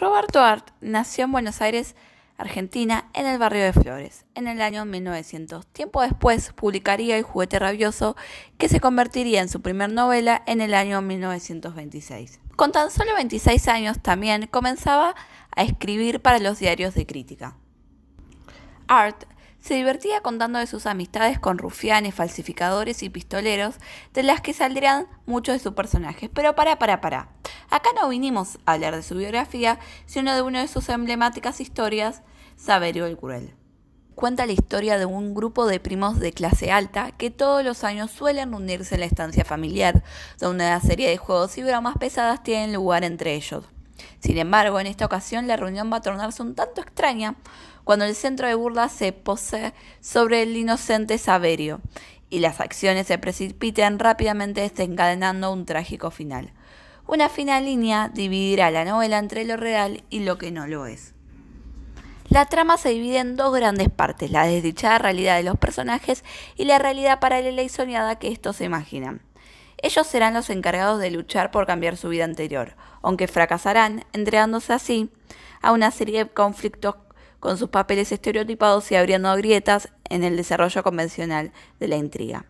Roberto Art nació en Buenos Aires, Argentina, en el barrio de Flores, en el año 1900. Tiempo después publicaría El juguete rabioso, que se convertiría en su primer novela en el año 1926. Con tan solo 26 años también comenzaba a escribir para los diarios de crítica. Art se divertía contando de sus amistades con rufianes, falsificadores y pistoleros, de las que saldrían muchos de sus personajes. Pero para, para, para. Acá no vinimos a hablar de su biografía, sino de una de sus emblemáticas historias, Saberio el Cruel. Cuenta la historia de un grupo de primos de clase alta que todos los años suelen reunirse en la estancia familiar, donde una serie de juegos y bromas pesadas tienen lugar entre ellos. Sin embargo, en esta ocasión la reunión va a tornarse un tanto extraña cuando el centro de burla se posee sobre el inocente Saverio y las acciones se precipitan rápidamente desencadenando un trágico final. Una fina línea dividirá la novela entre lo real y lo que no lo es. La trama se divide en dos grandes partes, la desdichada realidad de los personajes y la realidad paralela y soñada que estos se imaginan. Ellos serán los encargados de luchar por cambiar su vida anterior, aunque fracasarán, entregándose así a una serie de conflictos con sus papeles estereotipados y abriendo grietas en el desarrollo convencional de la intriga.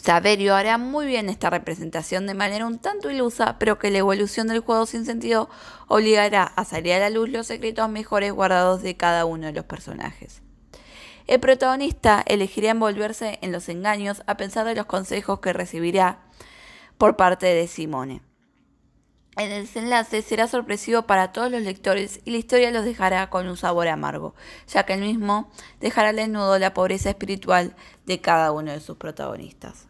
Saverio hará muy bien esta representación de manera un tanto ilusa, pero que la evolución del juego sin sentido obligará a salir a la luz los secretos mejores guardados de cada uno de los personajes. El protagonista elegirá envolverse en los engaños a pesar de los consejos que recibirá por parte de Simone. El desenlace será sorpresivo para todos los lectores y la historia los dejará con un sabor amargo, ya que el mismo dejará al desnudo la pobreza espiritual de cada uno de sus protagonistas.